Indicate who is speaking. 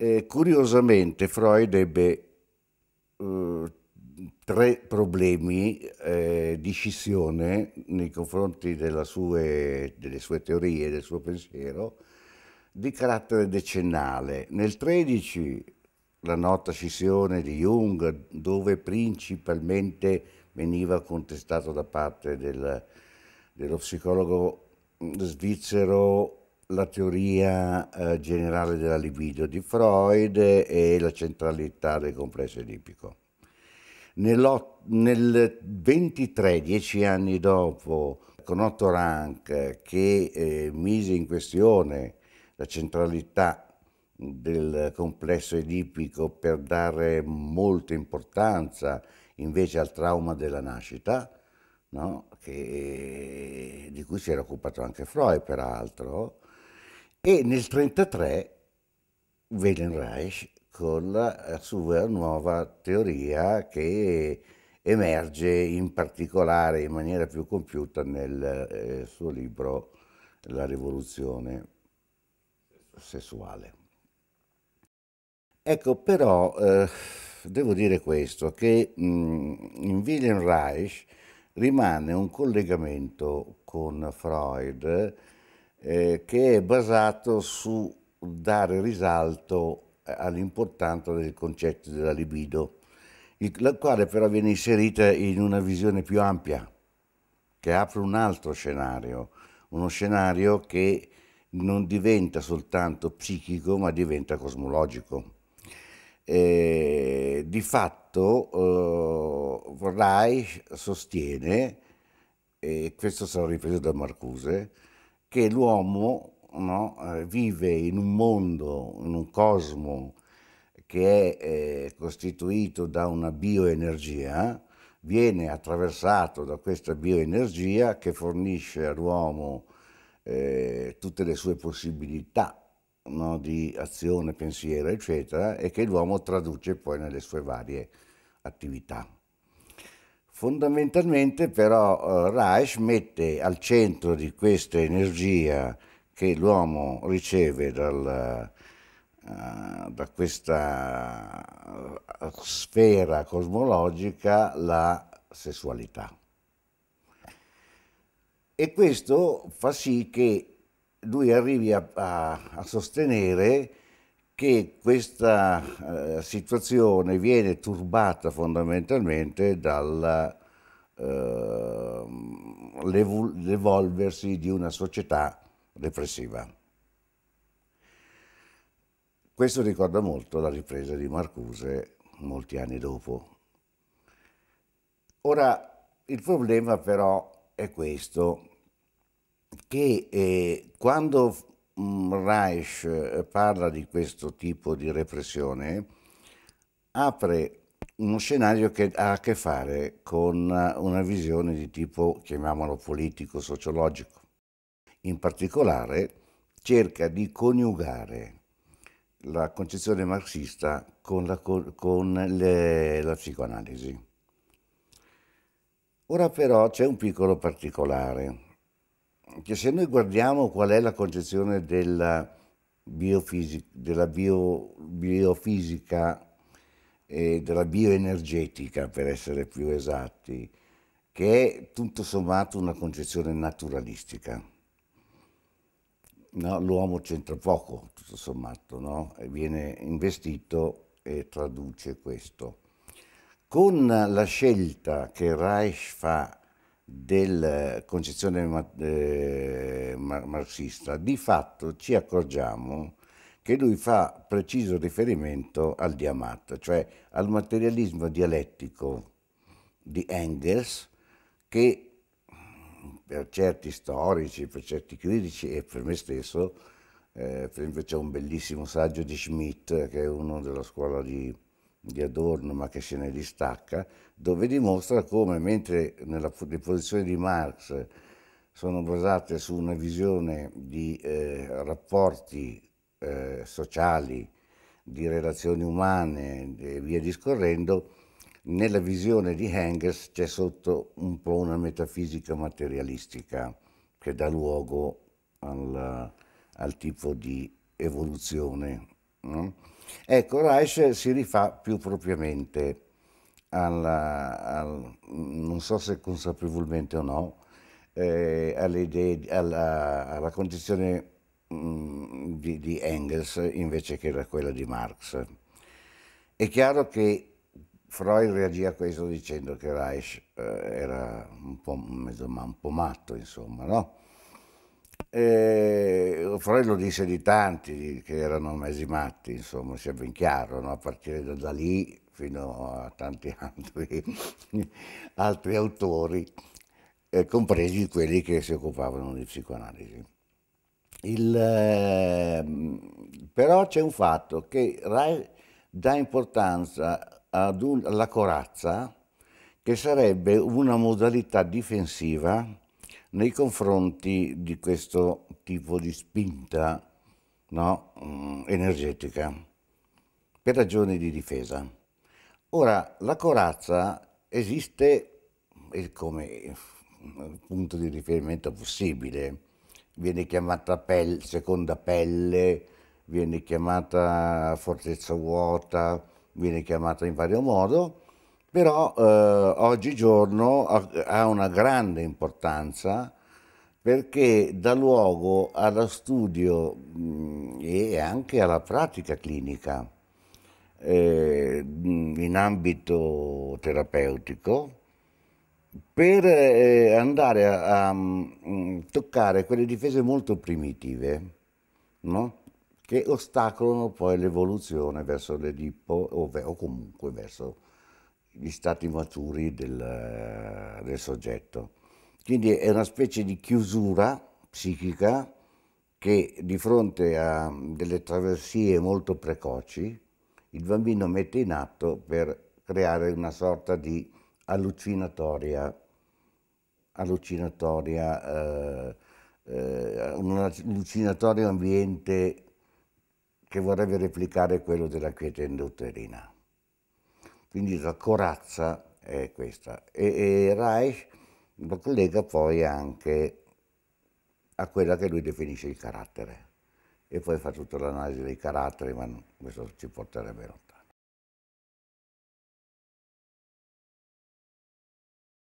Speaker 1: eh, curiosamente Freud ebbe eh, tre problemi eh, di scissione nei confronti sue, delle sue teorie, del suo pensiero, di carattere decennale. Nel 13 la nota scissione di Jung, dove principalmente veniva contestato da parte del, dello psicologo svizzero la teoria eh, generale della libido di Freud e la centralità del complesso edipico. nel 23, dieci anni dopo, con Otto Rank che eh, mise in questione la centralità del complesso edipico per dare molta importanza invece al trauma della nascita, no? che, di cui si era occupato anche Freud peraltro, e nel 1933 Wellenreich con la eh, sua nuova teoria che emerge in particolare in maniera più compiuta nel eh, suo libro La rivoluzione sessuale. Ecco, però eh, devo dire questo, che mh, mm, in Wilhelm Reich rimane un collegamento con Freud eh, che è basato su dare risalto eh, all'importanza del concetto della libido, il, la quale però viene inserita in una visione più ampia, che apre un altro scenario, uno scenario che non diventa soltanto psichico ma diventa cosmologico. Eh, di fatto eh, Reich sostiene, e questo sarà ripreso da Marcuse, che l'uomo no, eh, vive in un mondo, in un cosmo che è eh, costituito da una bioenergia, viene attraversato da questa bioenergia che fornisce all'uomo eh, tutte le sue possibilità no, di azione, pensiero, eccetera, e che l'uomo traduce poi nelle sue varie attività. Fondamentalmente però eh, Reich mette al centro di questa energia che l'uomo riceve dal, uh, da questa eh, sfera cosmologica la sessualità. E questo fa sì che lui arrivi a, a, a sostenere che questa eh, situazione viene turbata fondamentalmente dall'evolversi ehm, di una società repressiva. Questo ricorda molto la ripresa di Marcuse molti anni dopo. Ora, il problema però è questo, che eh, quando Mm, Reich eh, parla di questo tipo di repressione, apre uno scenario che ha a che fare con eh, una visione di tipo, chiamiamolo politico, sociologico. In particolare cerca di coniugare la concezione marxista con la, con le, la psicoanalisi. Ora però c'è un piccolo particolare che se noi guardiamo qual è la concezione della, biofisica, della bio, biofisica e della bioenergetica, per essere più esatti, che è tutto sommato una concezione naturalistica. No, l'uomo c'entra poco, tutto sommato, no? viene investito e traduce questo. Con la scelta che Reich fa della eh, concezione eh, marxista, di fatto ci accorgiamo che lui fa preciso riferimento al diamat, cioè al materialismo dialettico di Engels che per certi storici, per certi critici e per me stesso, eh, per esempio c'è un bellissimo saggio di Schmidt che è uno della scuola di di Adorno ma che se ne distacca, dove dimostra come mentre nella, le posizioni di Marx sono basate su una visione di eh, rapporti eh, sociali, di relazioni umane e via discorrendo, nella visione di Engels c'è sotto un po' una metafisica materialistica che dà luogo al, al tipo di evoluzione No? Ecco, Reich si rifà più propriamente alla, al, non so se consapevolmente o no, eh, alle idee, alla, alla condizione mh, mm, di, di, Engels invece che era quella di Marx. È chiaro che Freud reagì a questo dicendo che Reich eh, era un po', un po' matto, insomma, no? E Freud lo disse di tanti che erano mesi matti, insomma, sia ben chiaro, no? a partire da, da lì fino a tanti altri, altri autori, eh, compresi quelli che si occupavano di psicoanalisi. Il, eh, però c'è un fatto che Rai dà importanza un, alla corazza, che sarebbe una modalità difensiva nei confronti di questo tipo di spinta no, mm, energetica per ragioni di difesa. Ora, la corazza esiste come mm, punto di riferimento possibile, viene chiamata pelle, seconda pelle, viene chiamata fortezza vuota, viene chiamata in vario modo, però eh, oggigiorno ha una grande importanza perché dà luogo allo studio mm, e anche alla pratica clinica eh, mm, in ambito terapeutico per eh, andare a, a, mm, toccare quelle difese molto primitive no? che ostacolano poi l'evoluzione verso l'Edipo o, o comunque verso gli stati maturi del, del soggetto. Quindi è una specie di chiusura psichica che di fronte a delle traversie molto precoci il bambino mette in atto per creare una sorta di allucinatoria, allucinatoria eh, eh, un allucinatorio ambiente che vorrebbe replicare quello della quietende uterina. Quindi la corazza è questa. E, e Reich lo collega poi anche a quella che lui definisce il carattere. E poi fa tutta l'analisi dei caratteri, ma questo ci porterebbe lontano.